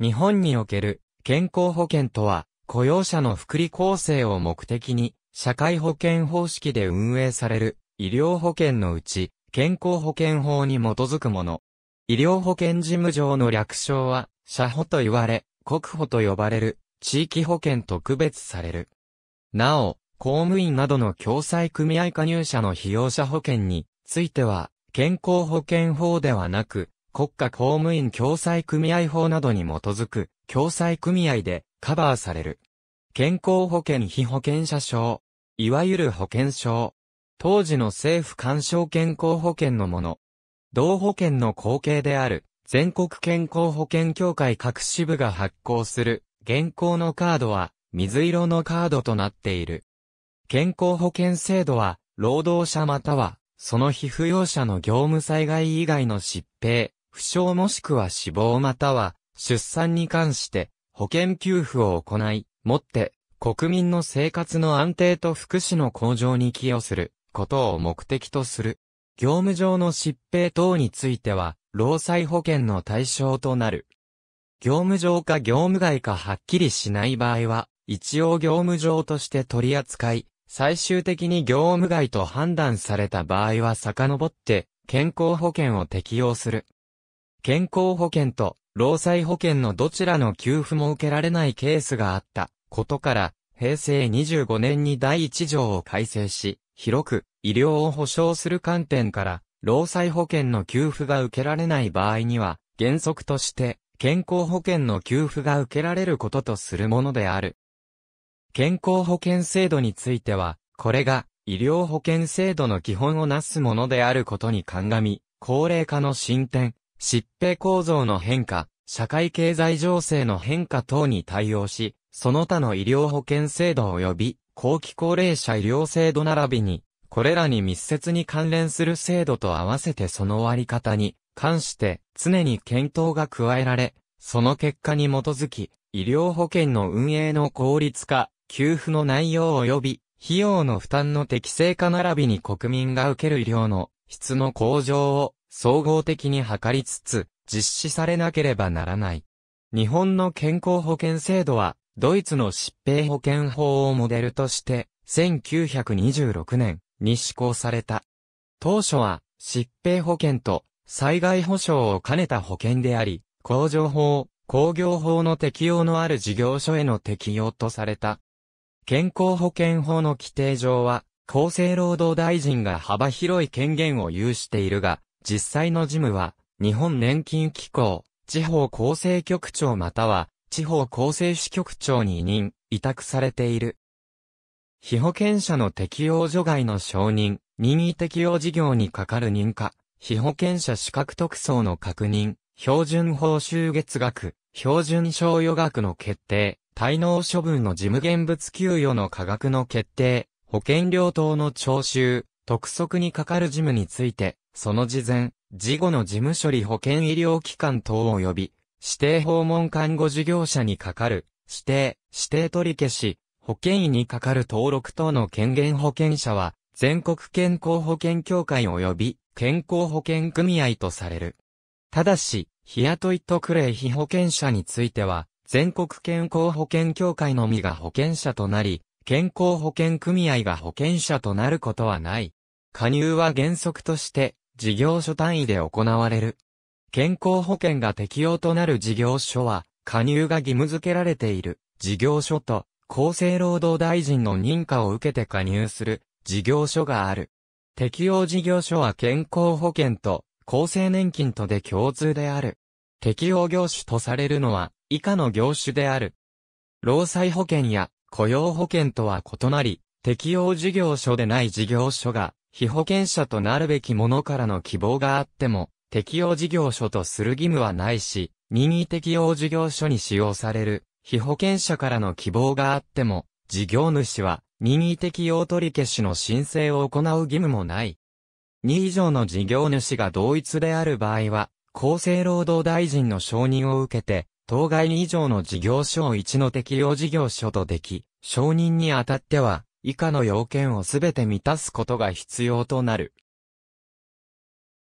日本における健康保険とは、雇用者の福利厚生を目的に、社会保険方式で運営される医療保険のうち、健康保険法に基づくもの。医療保険事務上の略称は、社保と言われ、国保と呼ばれる、地域保険と区別される。なお、公務員などの共済組合加入者の被用者保険については、健康保険法ではなく、国家公務員共済組合法などに基づく共済組合でカバーされる。健康保険非保険者証、いわゆる保険証。当時の政府干渉健康保険のもの。同保険の後継である全国健康保険協会各支部が発行する現行のカードは水色のカードとなっている。健康保険制度は労働者またはその被扶養者の業務災害以外の疾病、負傷もしくは死亡または出産に関して保険給付を行い、もって国民の生活の安定と福祉の向上に寄与することを目的とする。業務上の疾病等については、労災保険の対象となる。業務上か業務外かはっきりしない場合は、一応業務上として取り扱い、最終的に業務外と判断された場合は遡って、健康保険を適用する。健康保険と労災保険のどちらの給付も受けられないケースがあったことから、平成25年に第1条を改正し、広く医療を保障する観点から、労災保険の給付が受けられない場合には、原則として健康保険の給付が受けられることとするものである。健康保険制度については、これが医療保険制度の基本をなすものであることに鑑み、高齢化の進展、疾病構造の変化、社会経済情勢の変化等に対応し、その他の医療保険制度及び後期高齢者医療制度並びに、これらに密接に関連する制度と合わせてその割り方に関して常に検討が加えられ、その結果に基づき、医療保険の運営の効率化、給付の内容及び費用の負担の適正化並びに国民が受ける医療の質の向上を総合的に図りつつ、実施されなければならない。日本の健康保険制度は、ドイツの疾病保険法をモデルとして、1926年に施行された。当初は、疾病保険と災害保障を兼ねた保険であり、工場法、工業法の適用のある事業所への適用とされた。健康保険法の規定上は、厚生労働大臣が幅広い権限を有しているが、実際の事務は、日本年金機構、地方厚生局長または、地方厚生支局長に委任、委託されている。被保険者の適用除外の承認、任意適用事業に係る認可、被保険者資格特層の確認、標準報酬月額、標準賞与額の決定、滞納処分の事務現物給与の価額の決定、保険料等の徴収、督促に係る事務について、その事前、事後の事務処理保険医療機関等及び、指定訪問看護事業者にかかる、指定、指定取り消し、保険医にかかる登録等の権限保険者は、全国健康保険協会及び健康保険組合とされる。ただし、日雇い特例非保険者については、全国健康保険協会のみが保険者となり、健康保険組合が保険者となることはない。加入は原則として、事業所単位で行われる。健康保険が適用となる事業所は、加入が義務付けられている事業所と、厚生労働大臣の認可を受けて加入する事業所がある。適用事業所は健康保険と厚生年金とで共通である。適用業種とされるのは以下の業種である。労災保険や雇用保険とは異なり、適用事業所でない事業所が被保険者となるべき者からの希望があっても、適用事業所とする義務はないし、任意適用事業所に使用される、被保険者からの希望があっても、事業主は任意適用取り消しの申請を行う義務もない。2以上の事業主が同一である場合は、厚生労働大臣の承認を受けて、当該2以上の事業所を1の適用事業所とでき、承認にあたっては、以下の要件をすべて満たすことが必要となる。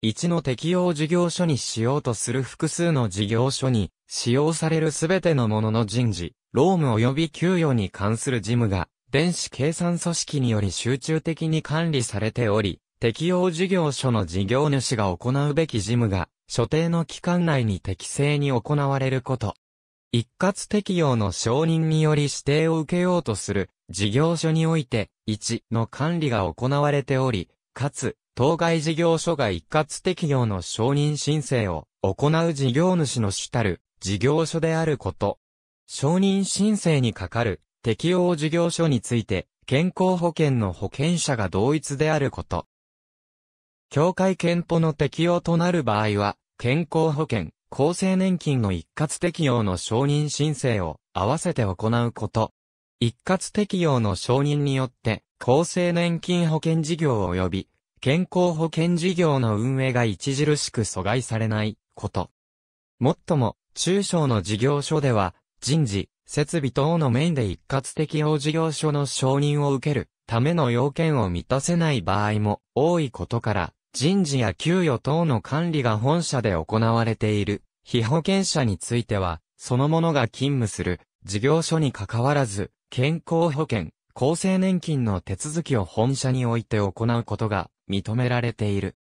1の適用事業所にしようとする複数の事業所に使用されるすべてのものの人事、労務及び給与に関する事務が電子計算組織により集中的に管理されており、適用事業所の事業主が行うべき事務が所定の期間内に適正に行われること。一括適用の承認により指定を受けようとする事業所において1の管理が行われており、かつ、当該事業所が一括適用の承認申請を行う事業主の主たる事業所であること。承認申請にかかる適用事業所について健康保険の保険者が同一であること。協会憲法の適用となる場合は、健康保険、厚生年金の一括適用の承認申請を合わせて行うこと。一括適用の承認によって、厚生年金保険事業及び健康保険事業の運営が著しく阻害されないこと。もっとも、中小の事業所では、人事、設備等の面で一括適用事業所の承認を受けるための要件を満たせない場合も多いことから、人事や給与等の管理が本社で行われている、被保険者については、そのものが勤務する、事業所に関わらず、健康保険、厚生年金の手続きを本社において行うことが認められている。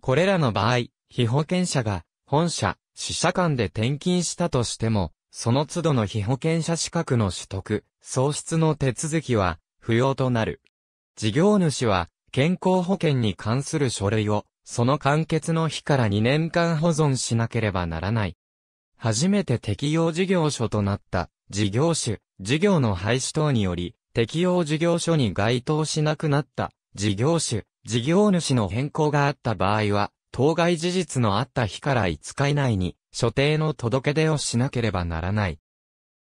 これらの場合、被保険者が本社、支社間で転勤したとしても、その都度の被保険者資格の取得、喪失の手続きは不要となる。事業主は健康保険に関する書類を、その完結の日から2年間保存しなければならない。初めて適用事業所となった事業種、事業の廃止等により、適用事業所に該当しなくなった事業種、事業主の変更があった場合は、当該事実のあった日から5日以内に、所定の届け出をしなければならない。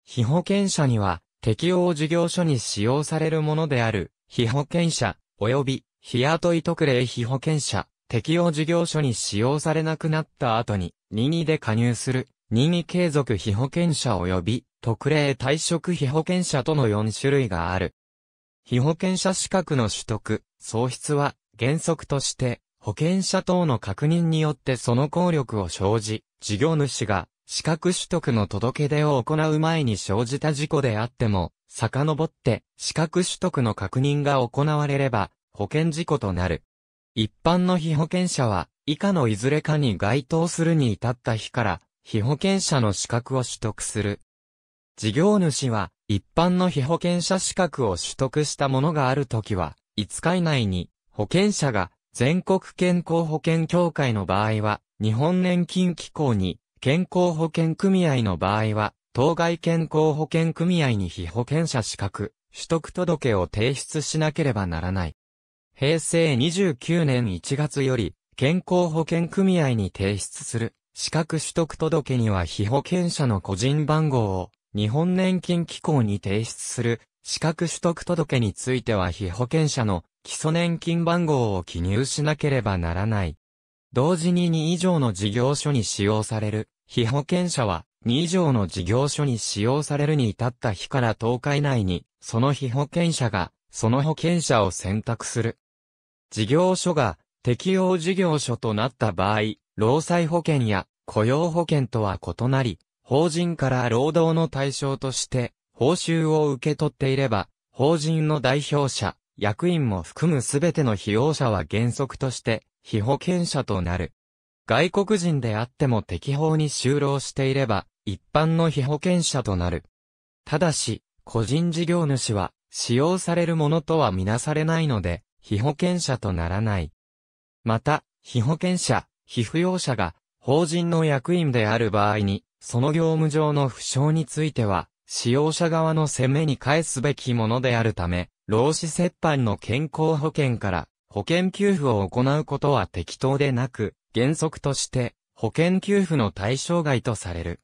被保険者には、適用事業所に使用されるものである、被保険者、及び日雇い特例被保険者、適用事業所に使用されなくなった後に、任意で加入する、任意継続被保険者及び、特例退職被保険者との4種類がある。被保険者資格の取得、喪失は、原則として、保険者等の確認によってその効力を生じ、事業主が、資格取得の届け出を行う前に生じた事故であっても、遡って、資格取得の確認が行われれば、保険事故となる。一般の被保険者は、以下のいずれかに該当するに至った日から、被保険者の資格を取得する。事業主は、一般の被保険者資格を取得したものがあるときは、5日以内に、保険者が全国健康保険協会の場合は、日本年金機構に、健康保険組合の場合は、当該健康保険組合に被保険者資格、取得届を提出しなければならない。平成29年1月より、健康保険組合に提出する、資格取得届には被保険者の個人番号を、日本年金機構に提出する、資格取得届については被保険者の基礎年金番号を記入しなければならない。同時に2以上の事業所に使用される、被保険者は、2以上の事業所に使用されるに至った日から10日以内に、その被保険者が、その保険者を選択する、事業所が適用事業所となった場合、労災保険や雇用保険とは異なり、法人から労働の対象として報酬を受け取っていれば、法人の代表者、役員も含むすべての費用者は原則として被保険者となる。外国人であっても適法に就労していれば、一般の被保険者となる。ただし、個人事業主は、使用されるものとはみなされないので、被保険者とならない。また、被保険者、被扶養者が、法人の役員である場合に、その業務上の負傷については、使用者側の責めに返すべきものであるため、労使折半の健康保険から保険給付を行うことは適当でなく、原則として保険給付の対象外とされる。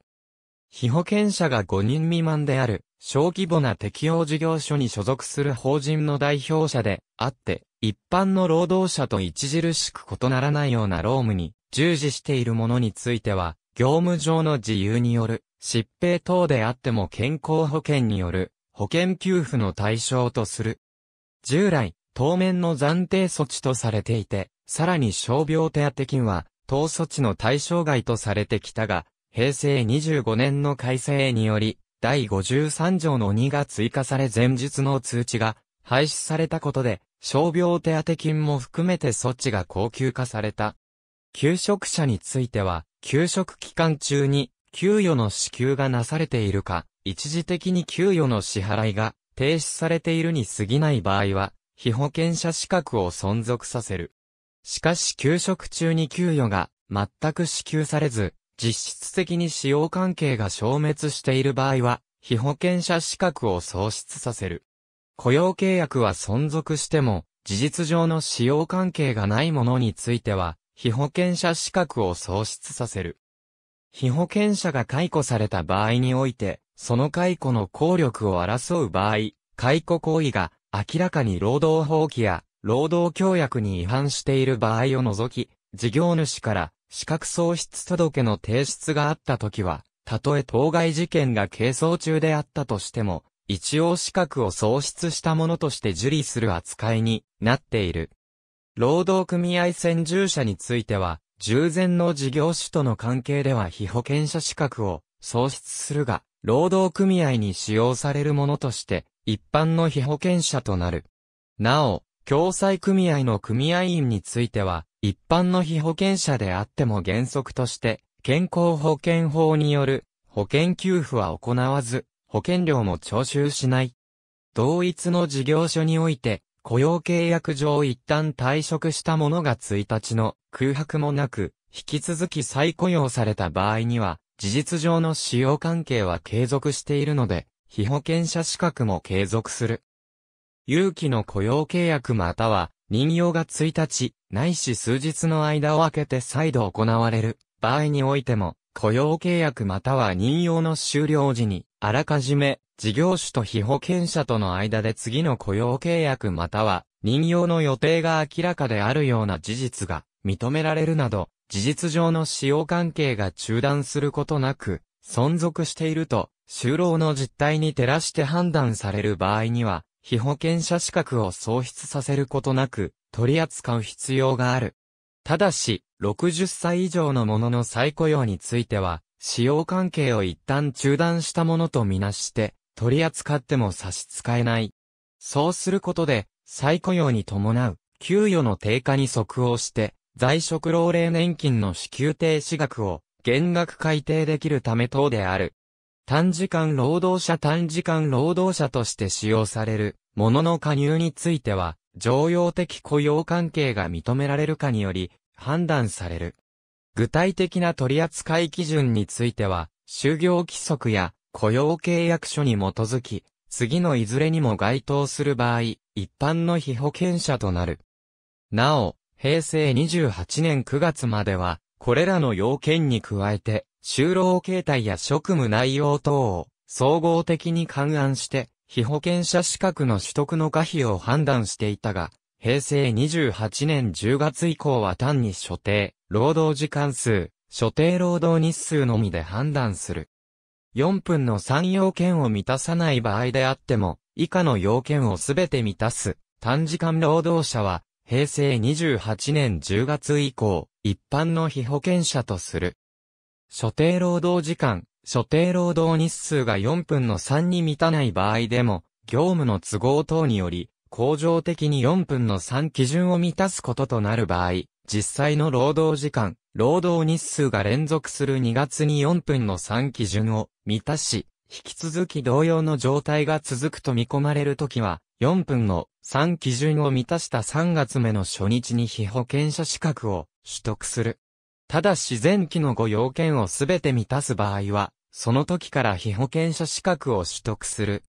被保険者が5人未満である、小規模な適用事業所に所属する法人の代表者であって、一般の労働者と著しく異ならないような労務に従事している者については、業務上の自由による疾病等であっても健康保険による保険給付の対象とする。従来、当面の暫定措置とされていて、さらに傷病手当金は、当措置の対象外とされてきたが、平成25年の改正により、第53条の2が追加され前述の通知が廃止されたことで、傷病手当金も含めて措置が高級化された。休職者については、休職期間中に給与の支給がなされているか、一時的に給与の支払いが停止されているに過ぎない場合は、被保険者資格を存続させる。しかし休職中に給与が全く支給されず、実質的に使用関係が消滅している場合は、被保険者資格を喪失させる。雇用契約は存続しても、事実上の使用関係がないものについては、被保険者資格を喪失させる。被保険者が解雇された場合において、その解雇の効力を争う場合、解雇行為が明らかに労働法規や労働協約に違反している場合を除き、事業主から資格喪失届の提出があった時は、たとえ当該事件が係争中であったとしても、一応資格を喪失したものとして受理する扱いになっている。労働組合専従者については、従前の事業主との関係では被保険者資格を喪失するが、労働組合に使用されるものとして、一般の被保険者となる。なお、共済組合の組合員については、一般の被保険者であっても原則として、健康保険法による保険給付は行わず、保険料も徴収しない。同一の事業所において、雇用契約上一旦退職した者が1日の空白もなく、引き続き再雇用された場合には、事実上の使用関係は継続しているので、被保険者資格も継続する。有期の雇用契約または任用が1日、ないし数日の間を空けて再度行われる場合においても、雇用契約または任用の終了時に、あらかじめ、事業主と被保険者との間で次の雇用契約または、任用の予定が明らかであるような事実が認められるなど、事実上の使用関係が中断することなく、存続していると、就労の実態に照らして判断される場合には、被保険者資格を喪失させることなく取り扱う必要がある。ただし、60歳以上のものの再雇用については、使用関係を一旦中断したものとみなして、取り扱っても差し支えない。そうすることで、再雇用に伴う、給与の低下に即応して、在職老齢年金の支給停止額を減額改定できるため等である。短時間労働者短時間労働者として使用される、ものの加入については、常用的雇用関係が認められるかにより、判断される。具体的な取扱基準については、就業規則や雇用契約書に基づき、次のいずれにも該当する場合、一般の被保険者となる。なお、平成28年9月までは、これらの要件に加えて、就労形態や職務内容等を総合的に勘案して、被保険者資格の取得の可否を判断していたが、平成28年10月以降は単に所定、労働時間数、所定労働日数のみで判断する。4分の3要件を満たさない場合であっても、以下の要件をすべて満たす、短時間労働者は、平成28年10月以降、一般の被保険者とする。所定労働時間、所定労働日数が4分の3に満たない場合でも、業務の都合等により、工場的に4分の3基準を満たすこととなる場合、実際の労働時間、労働日数が連続する2月に4分の3基準を満たし、引き続き同様の状態が続くと見込まれるときは、4分の3基準を満たした3月目の初日に被保険者資格を取得する。ただ自然期の5要件をすべて満たす場合は、その時から被保険者資格を取得する。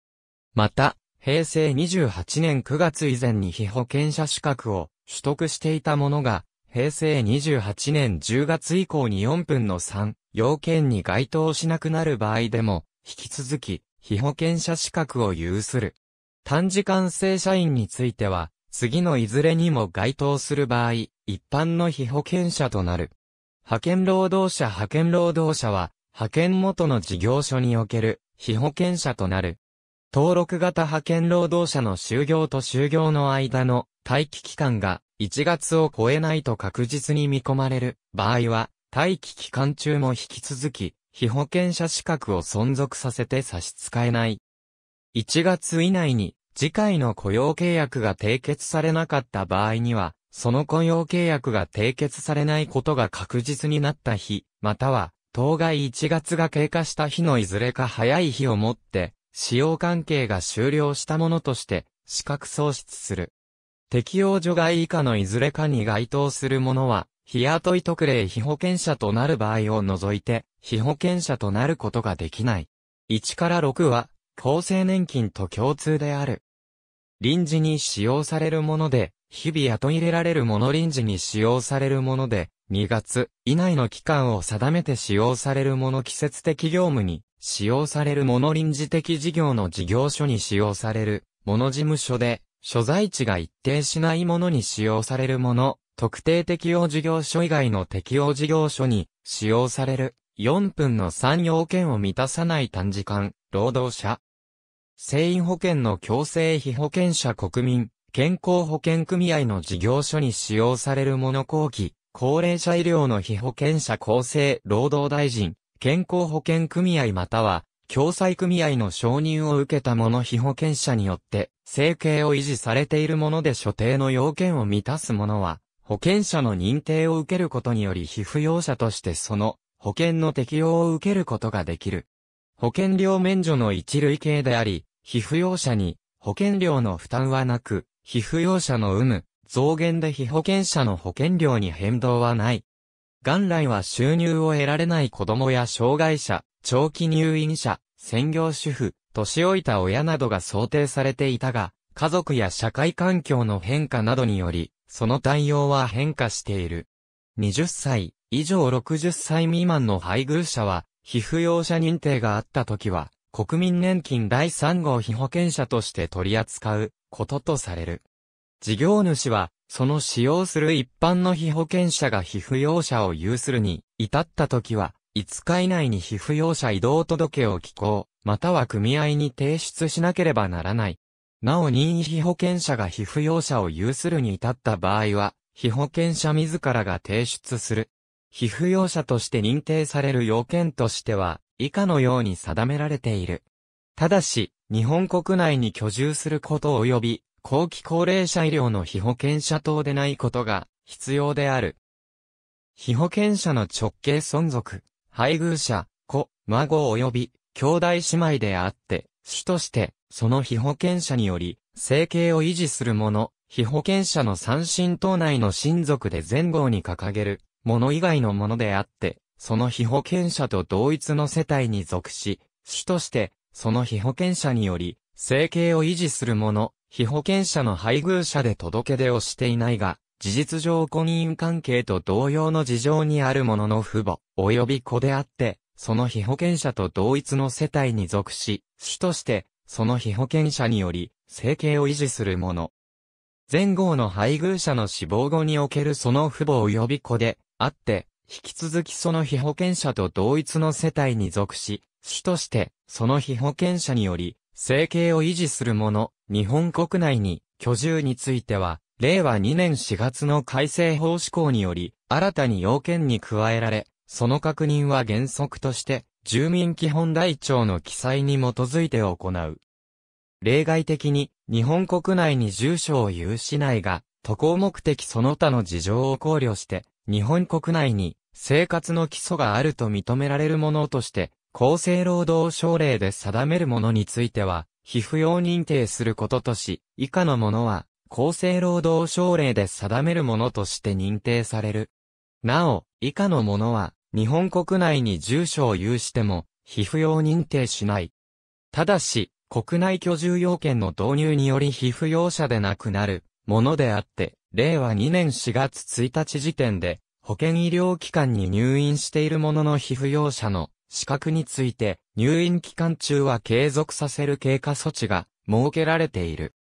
また、平成28年9月以前に被保険者資格を取得していたものが、平成28年10月以降に4分の3、要件に該当しなくなる場合でも、引き続き、被保険者資格を有する。短時間正社員については、次のいずれにも該当する場合、一般の被保険者となる。派遣労働者派遣労働者は、派遣元の事業所における、非保険者となる。登録型派遣労働者の就業と就業の間の待機期間が1月を超えないと確実に見込まれる場合は、待機期間中も引き続き、非保険者資格を存続させて差し支えない。1月以内に次回の雇用契約が締結されなかった場合には、その雇用契約が締結されないことが確実になった日、または、当該1月が経過した日のいずれか早い日をもって、使用関係が終了したものとして、資格喪失する。適用除外以下のいずれかに該当するものは、日雇い特例被保険者となる場合を除いて、被保険者となることができない。1から6は、厚生年金と共通である。臨時に使用されるもので、日々雇い入れられるもの臨時に使用されるもので、2月以内の期間を定めて使用されるもの季節的業務に、使用されるもの臨時的事業の事業所に使用されるもの事務所で、所在地が一定しないものに使用されるもの、特定適用事業所以外の適用事業所に使用される4分の3要件を満たさない短時間労働者。生員保険の強制非保険者国民健康保険組合の事業所に使用されるもの後期、高齢者医療の被保険者厚生労働大臣、健康保険組合または、共済組合の承認を受けた者被保険者によって、生計を維持されているもので所定の要件を満たすものは、保険者の認定を受けることにより被扶養者としてその保険の適用を受けることができる。保険料免除の一類型であり、被扶養者に保険料の負担はなく、被膚用者の有無、増減で被保険者の保険料に変動はない。元来は収入を得られない子供や障害者、長期入院者、専業主婦、年老いた親などが想定されていたが、家族や社会環境の変化などにより、その対応は変化している。20歳以上60歳未満の配偶者は、被膚用者認定があった時は、国民年金第3号被保険者として取り扱うこととされる。事業主は、その使用する一般の被保険者が被扶養者を有するに、至った時は、5日以内に被扶養者移動届を寄稿、または組合に提出しなければならない。なお任意被保険者が被扶養者を有するに至った場合は、被保険者自らが提出する。被扶養者として認定される要件としては、以下のように定められている。ただし、日本国内に居住すること及び、後期高齢者医療の被保険者等でないことが必要である。被保険者の直系存続、配偶者、子、孫及び兄弟姉妹であって、主として、その被保険者により、生計を維持する者、被保険者の三親等内の親族で前後に掲げる、者以外のものであって、その被保険者と同一の世帯に属し、主として、その被保険者により、生計を維持する者、被保険者の配偶者で届け出をしていないが、事実上婚姻関係と同様の事情にある者の父母、及び子であって、その被保険者と同一の世帯に属し、主として、その被保険者により、生計を維持する者。前後の配偶者の死亡後におけるその父母及び子で、あって、引き続きその被保険者と同一の世帯に属し、主として、その被保険者により、生計を維持する者、日本国内に居住については、令和2年4月の改正法施行により、新たに要件に加えられ、その確認は原則として、住民基本台帳の記載に基づいて行う。例外的に、日本国内に住所を有しないが、渡航目的その他の事情を考慮して、日本国内に生活の基礎があると認められるものとして、厚生労働省令で定めるものについては、皮膚用認定することとし、以下のものは、厚生労働省令で定めるものとして認定される。なお、以下のものは、日本国内に住所を有しても、皮膚用認定しない。ただし、国内居住要件の導入により皮扶養者でなくなるものであって、令和2年4月1日時点で、保険医療機関に入院しているものの被扶養者の資格について、入院期間中は継続させる経過措置が設けられている。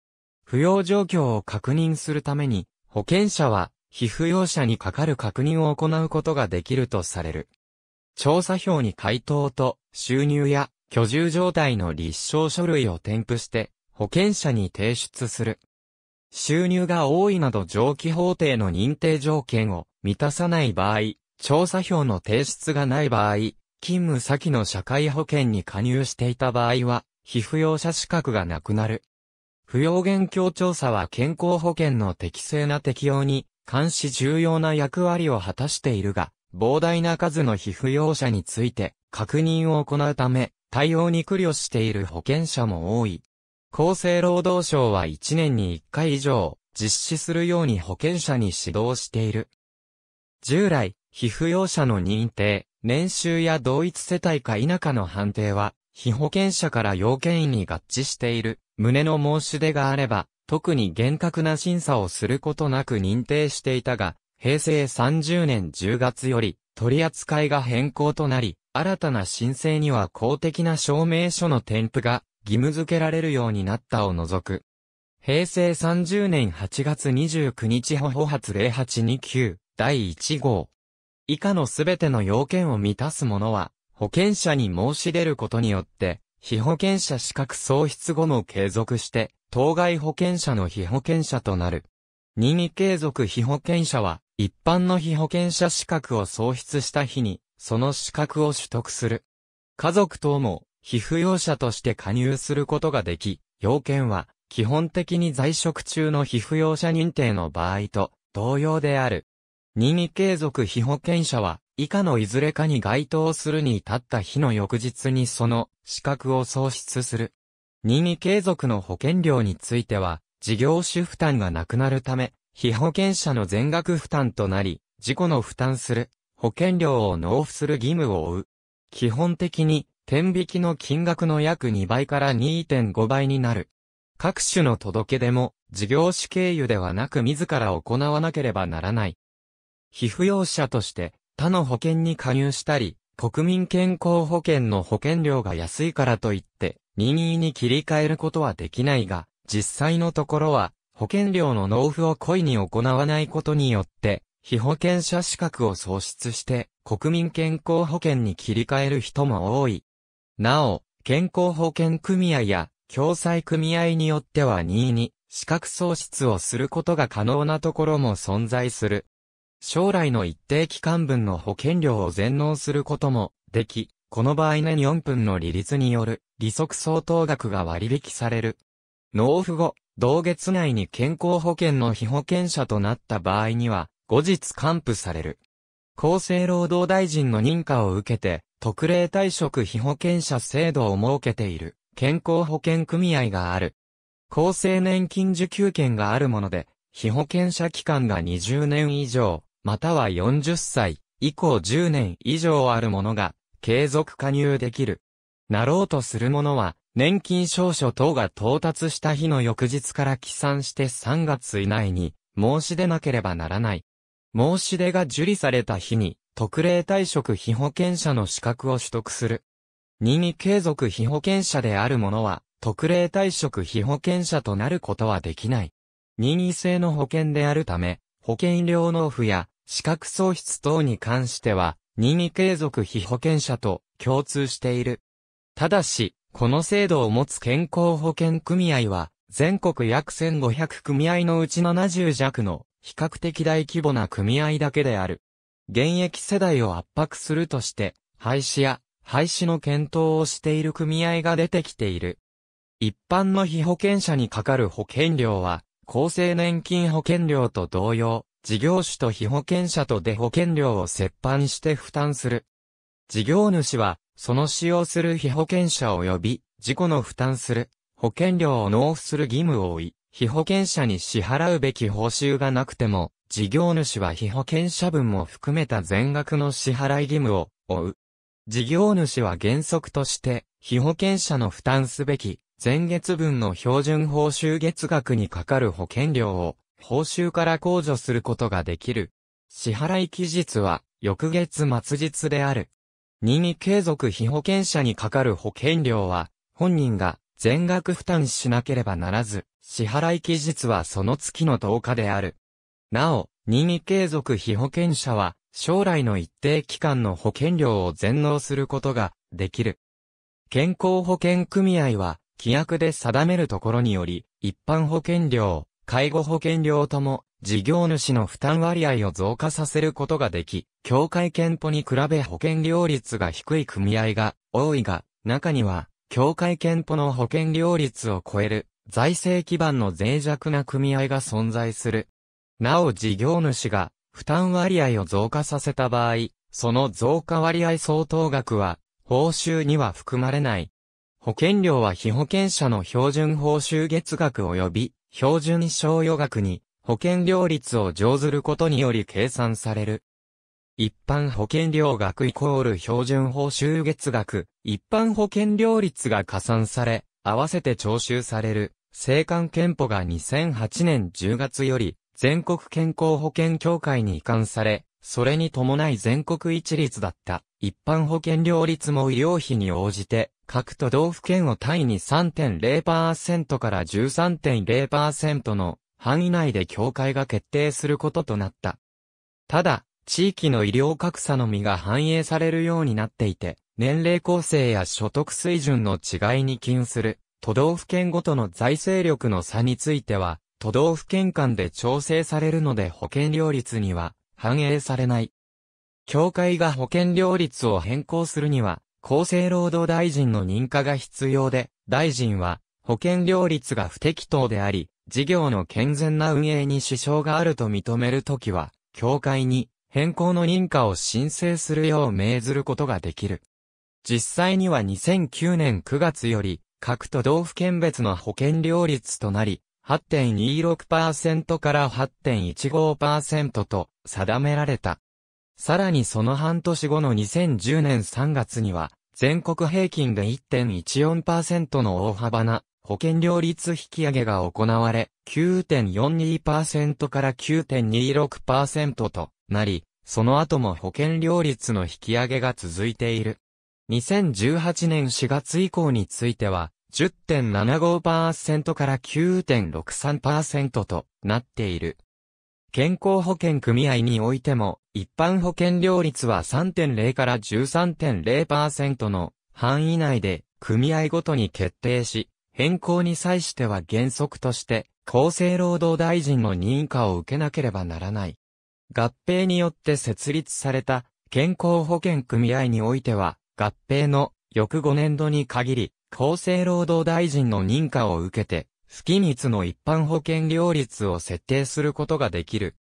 扶養状況を確認するために、保険者は、被扶養者にかかる確認を行うことができるとされる。調査票に回答と収入や居住状態の立証書類を添付して保険者に提出する。収入が多いなど上記法定の認定条件を満たさない場合、調査票の提出がない場合、勤務先の社会保険に加入していた場合は、被扶養者資格がなくなる。扶養現況調査は健康保険の適正な適用に、監視重要な役割を果たしているが、膨大な数の被扶養者について、確認を行うため、対応に苦慮している保険者も多い。厚生労働省は1年に1回以上、実施するように保険者に指導している。従来、被扶養者の認定、年収や同一世帯か否かの判定は、被保険者から要件に合致している、旨の申し出があれば、特に厳格な審査をすることなく認定していたが、平成30年10月より、取り扱いが変更となり、新たな申請には公的な証明書の添付が義務付けられるようになったを除く。平成30年8月29日保護発0829第1号。以下のすべての要件を満たす者は、保険者に申し出ることによって、被保険者資格喪失後も継続して、当該保険者の被保険者となる。任意継続被保険者は、一般の被保険者資格を喪失した日に、その資格を取得する。家族等も、被扶養者として加入することができ、要件は、基本的に在職中の被扶養者認定の場合と同様である。任意継続被保険者は、以下のいずれかに該当するに至った日の翌日にその資格を喪失する。任意継続の保険料については、事業主負担がなくなるため、被保険者の全額負担となり、事故の負担する保険料を納付する義務を負う。基本的に天引きの金額の約2倍から2.5倍になる。各種の届け出も、事業主経由ではなく自ら行わなければならない。被扶養者として、他の保険に加入したり、国民健康保険の保険料が安いからといって、任意に切り替えることはできないが、実際のところは、保険料の納付を故意に行わないことによって、非保険者資格を喪失して、国民健康保険に切り替える人も多い。なお、健康保険組合や、共済組合によっては任意に、資格喪失をすることが可能なところも存在する。将来の一定期間分の保険料を全納することも、でき、この場合年4分の利率による、利息相当額が割引される。納付後、同月内に健康保険の被保険者となった場合には、後日還付される。厚生労働大臣の認可を受けて、特例退職非保険者制度を設けている健康保険組合がある。厚生年金受給権があるもので、非保険者期間が20年以上、または40歳以降10年以上あるものが継続加入できる。なろうとするものは、年金証書等が到達した日の翌日から起算して3月以内に申し出なければならない。申し出が受理された日に特例退職被保険者の資格を取得する。任意継続被保険者である者は、特例退職被保険者となることはできない。任意制の保険であるため、保険料納付や資格喪失等に関しては、任意継続被保険者と共通している。ただし、この制度を持つ健康保険組合は、全国約1500組合のうち70弱の比較的大規模な組合だけである。現役世代を圧迫するとして、廃止や廃止の検討をしている組合が出てきている。一般の被保険者にかかる保険料は、厚生年金保険料と同様、事業主と被保険者とで保険料を折半して負担する。事業主は、その使用する被保険者及び、事故の負担する、保険料を納付する義務を負い、被保険者に支払うべき報酬がなくても、事業主は被保険者分も含めた全額の支払い義務を負う。事業主は原則として、被保険者の負担すべき、前月分の標準報酬月額にかかる保険料を、報酬から控除することができる。支払期日は、翌月末日である。任意継続被保険者にかかる保険料は、本人が全額負担しなければならず、支払期日はその月の10日である。なお、任意継続被保険者は、将来の一定期間の保険料を全納することができる。健康保険組合は、規約で定めるところにより、一般保険料、介護保険料とも、事業主の負担割合を増加させることができ、協会憲法に比べ保険料率が低い組合が多いが、中には、協会憲法の保険料率を超える、財政基盤の脆弱な組合が存在するなお事業主が負担割合を増加させた場合、その増加割合相当額は報酬には含まれない。保険料は非保険者の標準報酬月額及び標準賞与額に保険料率を乗ずることにより計算される。一般保険料額イコール標準報酬月額、一般保険料率が加算され、合わせて徴収される、生還憲法が2008年10月より、全国健康保険協会に移管され、それに伴い全国一律だった一般保険料率も医療費に応じて各都道府県を単位に3.0%から13.0%の範囲内で協会が決定することとなった。ただ、地域の医療格差のみが反映されるようになっていて、年齢構成や所得水準の違いに起因する都道府県ごとの財政力の差については、都道府県間で調整されるので保険料率には反映されない。協会が保険料率を変更するには、厚生労働大臣の認可が必要で、大臣は保険料率が不適当であり、事業の健全な運営に支障があると認めるときは、協会に変更の認可を申請するよう命ずることができる。実際には2009年9月より、各都道府県別の保険料率となり、8.26%から8.15%と定められた。さらにその半年後の2010年3月には、全国平均で1.14%の大幅な保険料率引上げが行われ、9.42%から9.26%となり、その後も保険料率の引上げが続いている。2018年4月以降については、10.75%から9.63%となっている。健康保険組合においても、一般保険料率は3.0から13.0%の範囲内で、組合ごとに決定し、変更に際しては原則として、厚生労働大臣の認可を受けなければならない。合併によって設立された健康保険組合においては、合併の翌5年度に限り、厚生労働大臣の認可を受けて、月密の一般保険料率を設定することができる。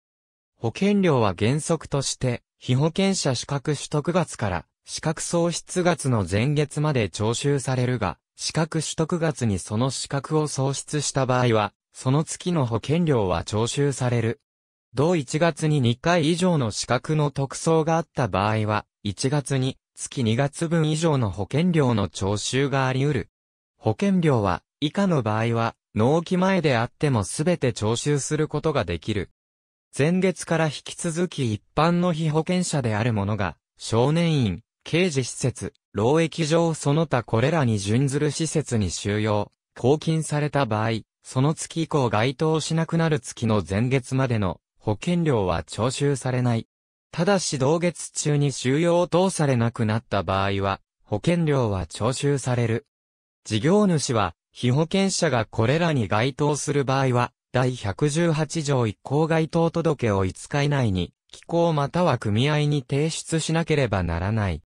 保険料は原則として、非保険者資格取得月から、資格喪失月の前月まで徴収されるが、資格取得月にその資格を喪失した場合は、その月の保険料は徴収される。同1月に2回以上の資格の特装があった場合は、1月に月2月分以上の保険料の徴収があり得る。保険料は、以下の場合は、納期前であってもすべて徴収することができる。前月から引き続き一般の被保険者である者が、少年院、刑事施設、労役上その他これらに準ずる施設に収容、拘禁された場合、その月以降該当しなくなる月の前月までの保険料は徴収されない。ただし同月中に収容を通されなくなった場合は、保険料は徴収される。事業主は、被保険者がこれらに該当する場合は、第118条1項該当届を5日以内に、機構または組合に提出しなければならない。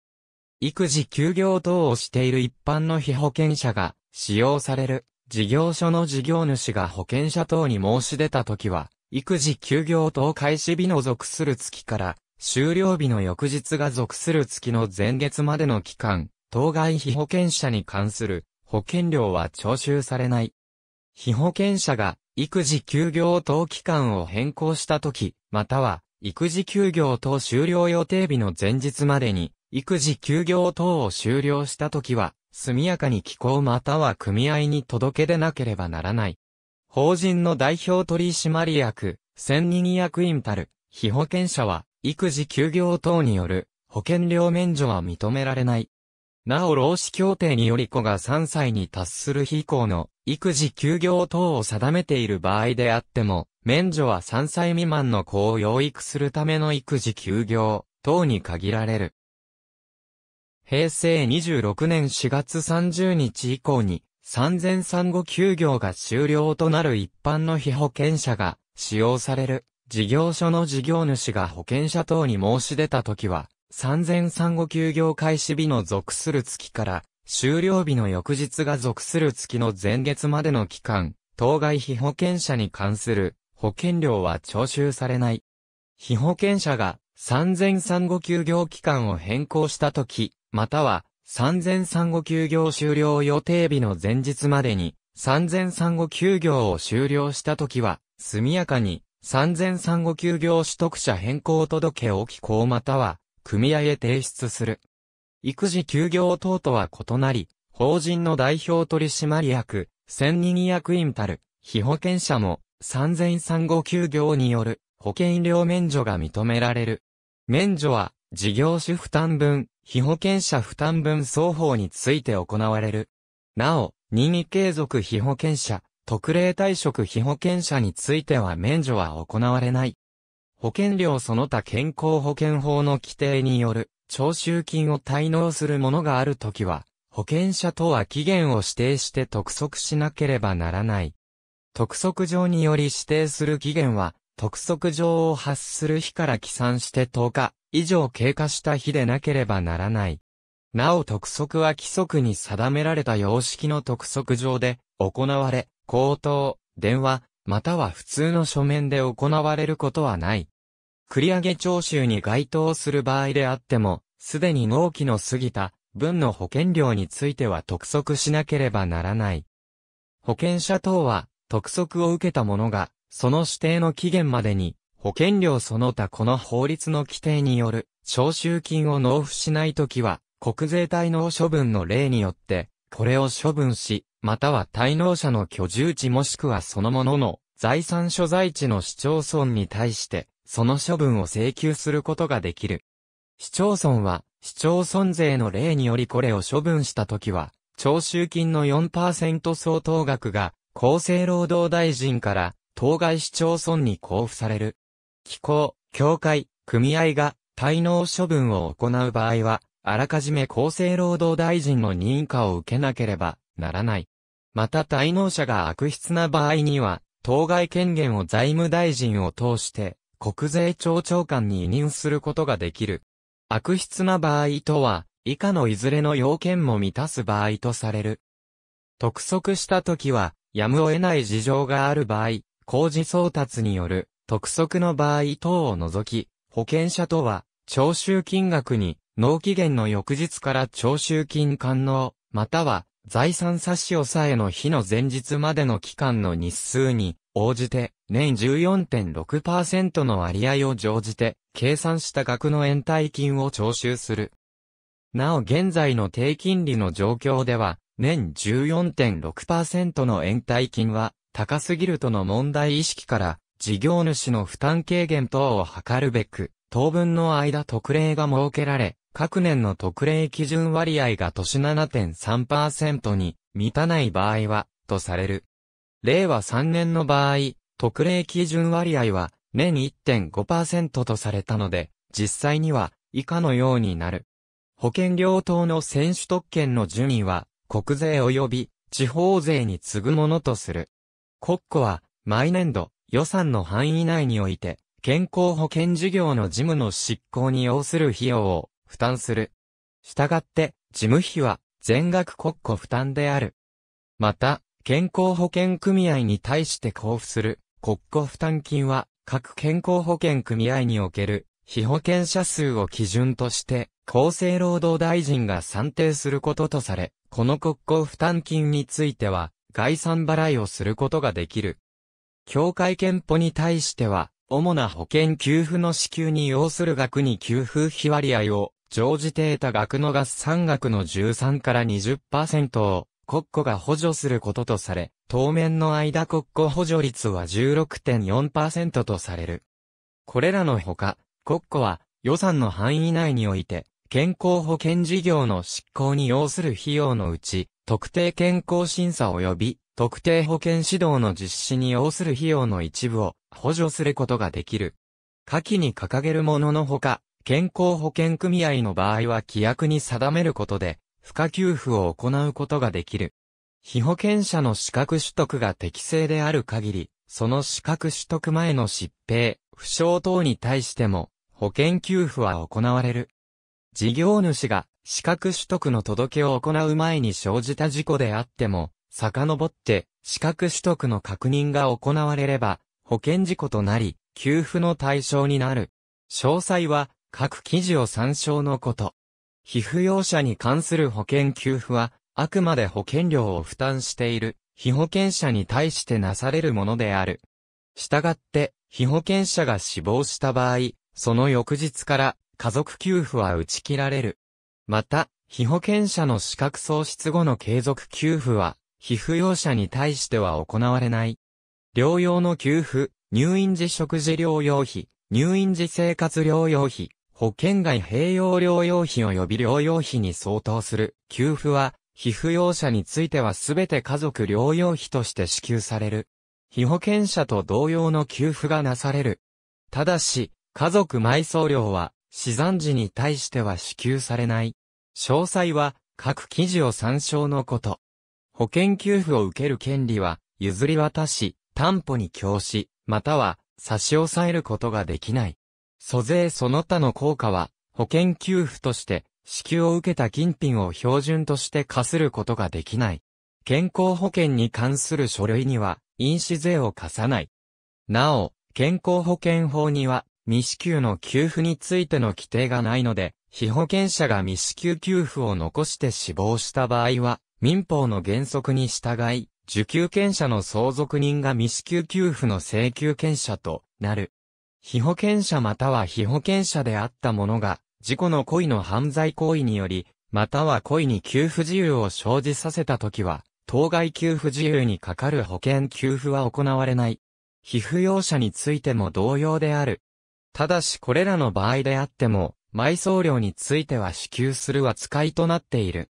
育児休業等をしている一般の被保険者が使用される事業所の事業主が保険者等に申し出たときは、育児休業等開始日の属する月から終了日の翌日が属する月の前月までの期間、当該被保険者に関する保険料は徴収されない。被保険者が育児休業等期間を変更したとき、または育児休業等終了予定日の前日までに育児休業等を終了したときは、速やかに機構または組合に届け出なければならない。法人の代表取締役、専任役員たる、被保険者は、育児休業等による保険料免除は認められない。なお労使協定により子が3歳に達する日以降の育児休業等を定めている場合であっても、免除は3歳未満の子を養育するための育児休業等に限られる。平成26年4月30日以降に、産前産後休業が終了となる一般の被保険者が使用される事業所の事業主が保険者等に申し出た時は、産前産後休業開始日の属する月から、終了日の翌日が属する月の前月までの期間、当該被保険者に関する保険料は徴収されない。被保険者が産前産後休業期間を変更した時、または産前産後休業終了予定日の前日までに産前産後休業を終了した時は、速やかに産前産後休業取得者変更届を寄稿または、組合へ提出する。育児休業等とは異なり、法人の代表取締役、専任役員たる、被保険者も、産前産後休業による、保険料免除が認められる。免除は、事業主負担分、被保険者負担分双方について行われる。なお、任意継続被保険者、特例退職非保険者については免除は行われない。保険料その他健康保険法の規定による徴収金を滞納するものがあるときは、保険者とは期限を指定して督促しなければならない。督促上により指定する期限は、督促上を発する日から起算して10日以上経過した日でなければならない。なお督促は規則に定められた様式の督促上で行われ、口頭、電話、または普通の書面で行われることはない。繰上げ徴収に該当する場合であっても、すでに納期の過ぎた分の保険料については督促しなければならない。保険者等は、督促を受けた者が、その指定の期限までに、保険料その他この法律の規定による、徴収金を納付しないときは、国税滞納処分の例によって、これを処分し、または滞納者の居住地もしくはそのものの財産所在地の市町村に対して、その処分を請求することができる。市町村は、市町村税の例によりこれを処分したときは、徴収金の4%相当額が、厚生労働大臣から、当該市町村に交付される。機構、協会、組合が、滞納処分を行う場合は、あらかじめ厚生労働大臣の認可を受けなければならない。また滞納者が悪質な場合には、当該権限を財務大臣を通して、国税庁長官に委任することができる。悪質な場合とは、以下のいずれの要件も満たす場合とされる。督促した時は、やむを得ない事情がある場合、工事送達による督促の場合等を除き、保険者とは、徴収金額に、納期限の翌日から徴収金完納、または、財産差し押さえの日の前日までの期間の日数に応じて年14.6%の割合を乗じて計算した額の延滞金を徴収する。なお現在の低金利の状況では年14.6%の延滞金は高すぎるとの問題意識から事業主の負担軽減等を図るべく当分の間特例が設けられ各年の特例基準割合が年7.3%に満たない場合は、とされる。令和3年の場合、特例基準割合は年1.5%とされたので、実際には以下のようになる。保険料等の選手特権の順位は、国税及び地方税に次ぐものとする。国庫は、毎年度、予算の範囲内において、健康保険事業の事務の執行に要する費用を、負担する。したがって、事務費は全額国庫負担である。また、健康保険組合に対して交付する国庫負担金は各健康保険組合における被保険者数を基準として厚生労働大臣が算定することとされ、この国庫負担金については概算払いをすることができる。協会憲法に対しては主な保険給付の支給に要する額に給付費割合を常時定タ額の合算額の13から20%を国庫が補助することとされ、当面の間国庫補助率は16.4%とされる。これらのほか、国庫は予算の範囲内において、健康保険事業の執行に要する費用のうち、特定健康審査及び特定保険指導の実施に要する費用の一部を補助することができる。下記に掲げるもののほか、健康保険組合の場合は規約に定めることで、付加給付を行うことができる。被保険者の資格取得が適正である限り、その資格取得前の疾病、負傷等に対しても、保険給付は行われる。事業主が資格取得の届けを行う前に生じた事故であっても、遡って資格取得の確認が行われれば、保険事故となり、給付の対象になる。詳細は、各記事を参照のこと。被膚用者に関する保険給付は、あくまで保険料を負担している、被保険者に対してなされるものである。したがって、被保険者が死亡した場合、その翌日から家族給付は打ち切られる。また、被保険者の資格喪失後の継続給付は、被扶養者に対しては行われない。療養の給付、入院時食事療養費、入院時生活療養費、保険外併用療養費及び療養費に相当する給付は、被扶養者についてはすべて家族療養費として支給される。被保険者と同様の給付がなされる。ただし、家族埋葬料は、死産時に対しては支給されない。詳細は、各記事を参照のこと。保険給付を受ける権利は、譲り渡し、担保に供し、または差し押さえることができない。租税その他の効果は、保険給付として、支給を受けた金品を標準として課することができない。健康保険に関する書類には、飲酒税を課さない。なお、健康保険法には、未支給の給付についての規定がないので、被保険者が未支給給付を残して死亡した場合は、民法の原則に従い、受給権者の相続人が未支給給付の請求権者となる。被保険者または被保険者であった者が、事故の故意の犯罪行為により、または故意に給付自由を生じさせたときは、当該給付自由にかかる保険給付は行われない。被扶養者についても同様である。ただしこれらの場合であっても、埋葬料については支給する扱いとなっている。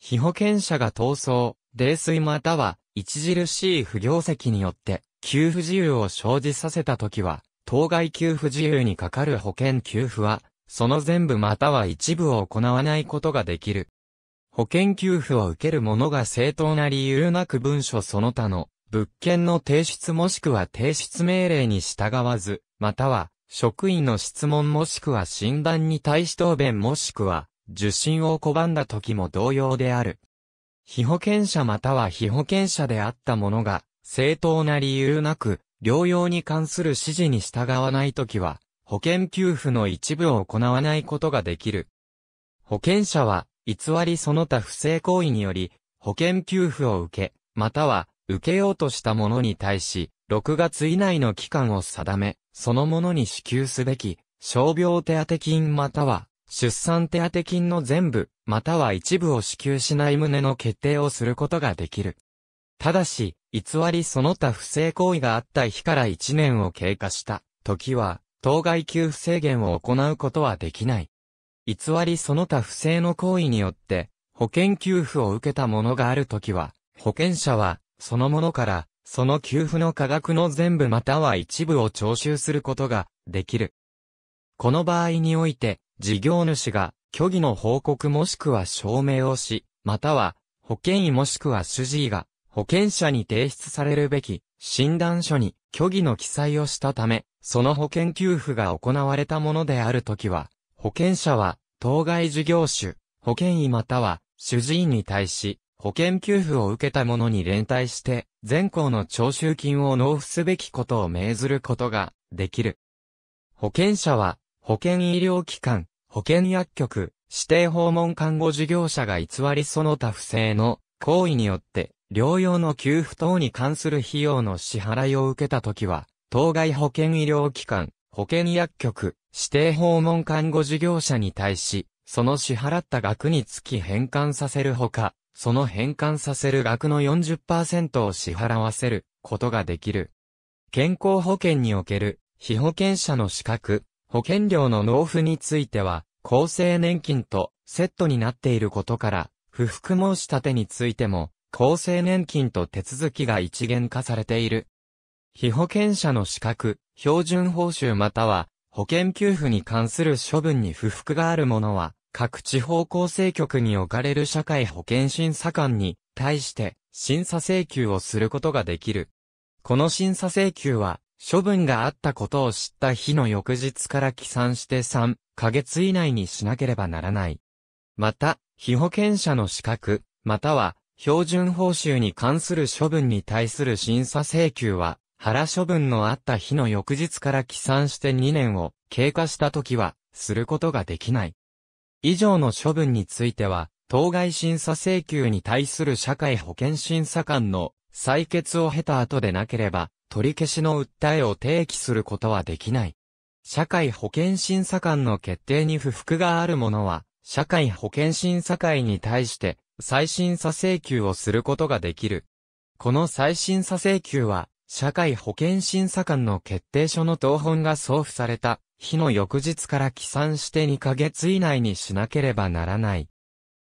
被保険者が逃走、泥酔または、著しい不行績によって、給付自由を生じさせたときは、当該給付自由にかかる保険給付は、その全部または一部を行わないことができる。保険給付を受ける者が正当な理由なく文書その他の物件の提出もしくは提出命令に従わず、または職員の質問もしくは診断に対し答弁もしくは受診を拒んだ時も同様である。被保険者または被保険者であった者が正当な理由なく療養に関する指示に従わないときは、保険給付の一部を行わないことができる。保険者は、偽りその他不正行為により、保険給付を受け、または、受けようとした者に対し、6月以内の期間を定め、その者に支給すべき、傷病手当金または、出産手当金の全部、または一部を支給しない旨の決定をすることができる。ただし、偽りその他不正行為があった日から1年を経過した時は、当該給付制限を行うことはできない。偽りその他不正の行為によって、保険給付を受けたものがあるときは、保険者は、そのものから、その給付の価額の全部または一部を徴収することができる。この場合において、事業主が虚偽の報告もしくは証明をし、または保険医もしくは主治医が保険者に提出されるべき診断書に虚偽の記載をしたため、その保険給付が行われたものであるときは、保険者は当該事業主、保険医または主治医に対し、保険給付を受けた者に連帯して、全校の徴収金を納付すべきことを命ずることができる。保険者は、保険医療機関、保険薬局、指定訪問看護事業者が偽りその他不正の行為によって療養の給付等に関する費用の支払いを受けたときは、当該保険医療機関、保険薬局、指定訪問看護事業者に対し、その支払った額につき返還させるほか、その返還させる額の40%を支払わせることができる。健康保険における被保険者の資格、保険料の納付については、厚生年金とセットになっていることから、不服申し立てについても、厚生年金と手続きが一元化されている。被保険者の資格、標準報酬または保険給付に関する処分に不服がある者は、各地方厚生局に置かれる社会保険審査官に対して審査請求をすることができる。この審査請求は、処分があったことを知った日の翌日から起算して3ヶ月以内にしなければならない。また、被保険者の資格、または標準報酬に関する処分に対する審査請求は、原処分のあった日の翌日から起算して2年を経過した時は、することができない。以上の処分については、当該審査請求に対する社会保険審査官の採決を経た後でなければ、取り消しの訴えを提起することはできない。社会保険審査官の決定に不服がある者は、社会保険審査会に対して、再審査請求をすることができる。この再審査請求は、社会保険審査官の決定書の当本が送付された日の翌日から起算して2ヶ月以内にしなければならない。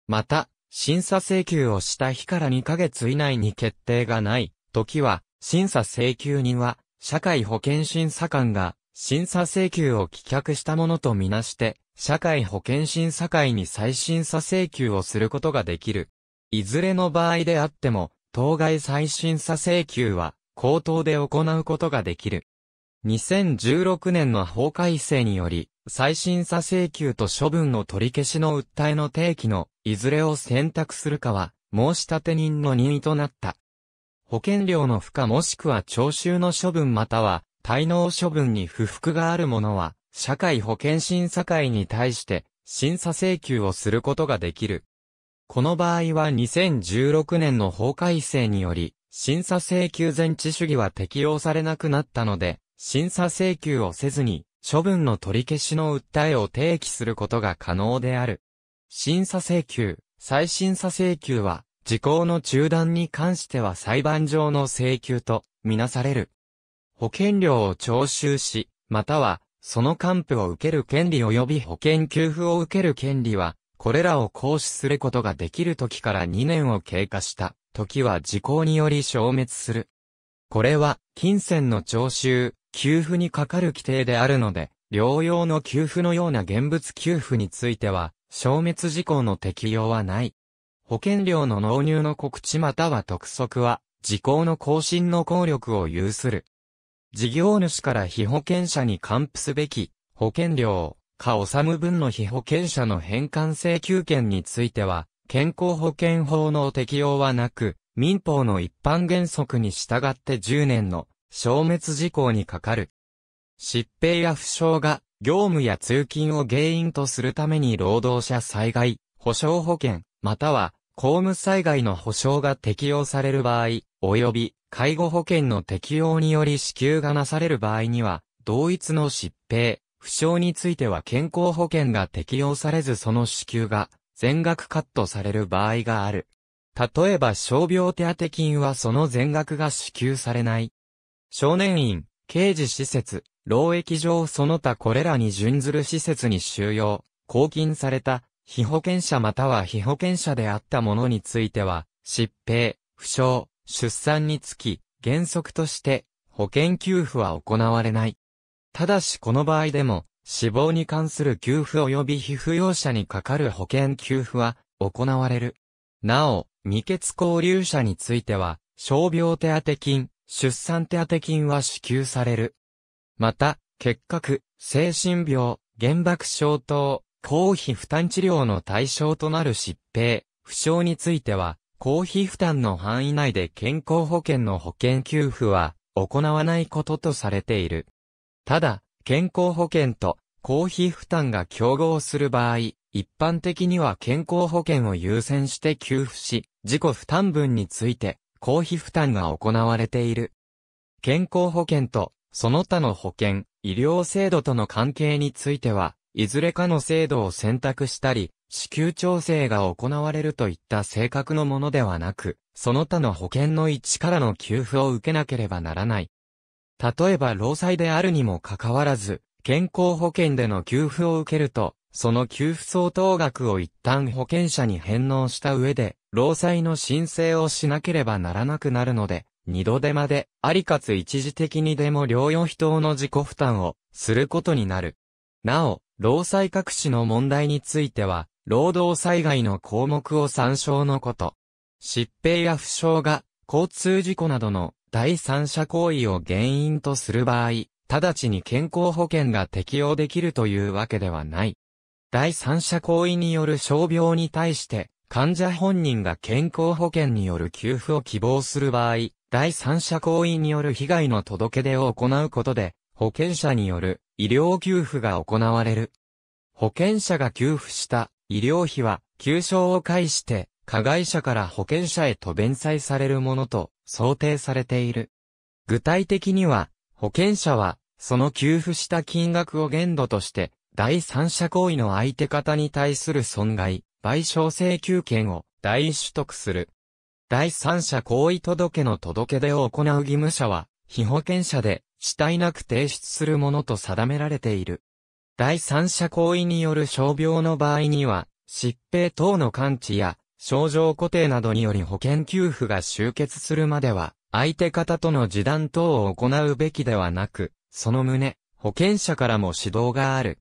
また、審査請求をした日から2ヶ月以内に決定がない時は、審査請求人は、社会保険審査官が審査請求を棄却したものとみなして、社会保険審査会に再審査請求をすることができる。いずれの場合であっても、当該再審査請求は、口頭で行うことができる。2016年の法改正により、再審査請求と処分の取り消しの訴えの提起の、いずれを選択するかは、申立人の任意となった。保険料の負荷もしくは徴収の処分または、滞納処分に不服があるものは、社会保険審査会に対して審査請求をすることができる。この場合は2016年の法改正により、審査請求前置主義は適用されなくなったので、審査請求をせずに、処分の取り消しの訴えを提起することが可能である。審査請求、再審査請求は、時効の中断に関しては裁判上の請求と、みなされる。保険料を徴収し、またはその還付を受ける権利及び保険給付を受ける権利は、これらを行使することができる時から2年を経過した時は時効により消滅する。これは、金銭の徴収、給付にかかる規定であるので、療養の給付のような現物給付については、消滅事項の適用はない。保険料の納入の告知または督促は、時効の更新の効力を有する。事業主から被保険者に還付すべき、保険料、か納む分の被保険者の返還請求権については、健康保険法の適用はなく、民法の一般原則に従って10年の消滅事項にかかる。疾病や負傷が業務や通勤を原因とするために労働者災害、保障保険、または公務災害の保障が適用される場合、及び介護保険の適用により支給がなされる場合には、同一の疾病、負傷については健康保険が適用されずその支給が全額カットされる場合がある。例えば傷病手当金はその全額が支給されない。少年院、刑事施設、労役上その他これらに準ずる施設に収容、拘禁された被保険者または被保険者であった者については、疾病、負傷、出産につき、原則として、保険給付は行われない。ただしこの場合でも、死亡に関する給付及び被扶養者にかかる保険給付は行われる。なお、未決交流者については、傷病手当金、出産手当金は支給される。また、結核、精神病、原爆症等、公費負担治療の対象となる疾病、負傷については、公費負担の範囲内で健康保険の保険給付は行わないこととされている。ただ、健康保険と公費負担が競合する場合、一般的には健康保険を優先して給付し、自己負担分について公費負担が行われている。健康保険とその他の保険、医療制度との関係については、いずれかの制度を選択したり、支給調整が行われるといった性格のものではなく、その他の保険の一からの給付を受けなければならない。例えば労災であるにもかかわらず、健康保険での給付を受けると、その給付相当額を一旦保険者に返納した上で、労災の申請をしなければならなくなるので、二度手間で、ありかつ一時的にでも療養費等の自己負担をすることになる。なお、労災隠しの問題については、労働災害の項目を参照のこと。疾病や負傷が、交通事故などの第三者行為を原因とする場合、直ちに健康保険が適用できるというわけではない。第三者行為による傷病に対して、患者本人が健康保険による給付を希望する場合、第三者行為による被害の届け出を行うことで、保険者による医療給付が行われる。保険者が給付した医療費は、給償を介して、加害者から保険者へと弁済されるものと想定されている。具体的には、保険者は、その給付した金額を限度として、第三者行為の相手方に対する損害、賠償請求権を代取得する。第三者行為届の届け出を行う義務者は、被保険者で、死体なく提出するものと定められている。第三者行為による傷病の場合には、疾病等の感知や、症状固定などにより保険給付が終結するまでは、相手方との示談等を行うべきではなく、その旨、保険者からも指導がある。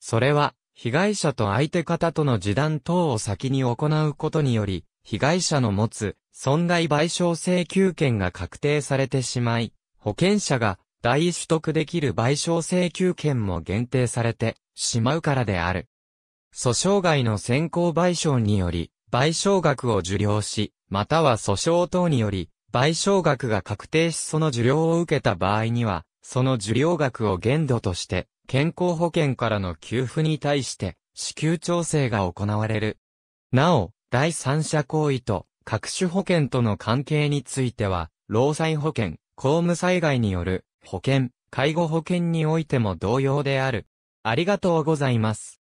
それは、被害者と相手方との示談等を先に行うことにより、被害者の持つ損害賠償請求権が確定されてしまい、保険者が代取得できる賠償請求権も限定されてしまうからである。訴訟外の先行賠償により、賠償額を受領し、または訴訟等により、賠償額が確定しその受領を受けた場合には、その受領額を限度として、健康保険からの給付に対して、支給調整が行われる。なお、第三者行為と各種保険との関係については、労災保険、公務災害による保険、介護保険においても同様である。ありがとうございます。